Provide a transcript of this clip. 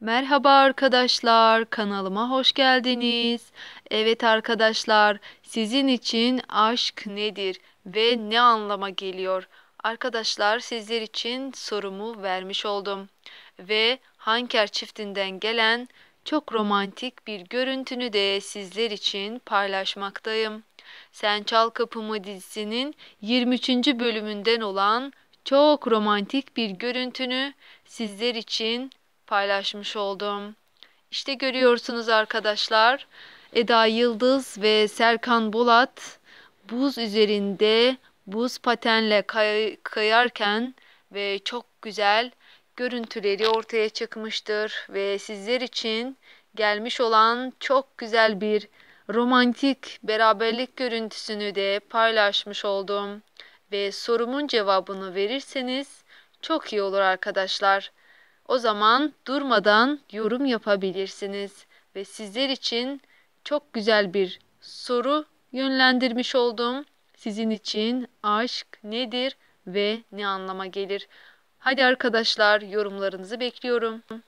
Merhaba arkadaşlar, kanalıma hoş geldiniz. Evet arkadaşlar, sizin için aşk nedir ve ne anlama geliyor? Arkadaşlar sizler için sorumu vermiş oldum. Ve Hanker çiftinden gelen çok romantik bir görüntünü de sizler için paylaşmaktayım. Sen Çal Kapımı dizisinin 23. bölümünden olan çok romantik bir görüntünü sizler için paylaşmış oldum. İşte görüyorsunuz arkadaşlar. Eda Yıldız ve Serkan Bolat buz üzerinde buz patenle kay kayarken ve çok güzel görüntüleri ortaya çıkmıştır ve sizler için gelmiş olan çok güzel bir romantik beraberlik görüntüsünü de paylaşmış oldum ve sorumun cevabını verirseniz çok iyi olur arkadaşlar. O zaman durmadan yorum yapabilirsiniz ve sizler için çok güzel bir soru yönlendirmiş oldum. Sizin için aşk nedir ve ne anlama gelir? Hadi arkadaşlar yorumlarınızı bekliyorum.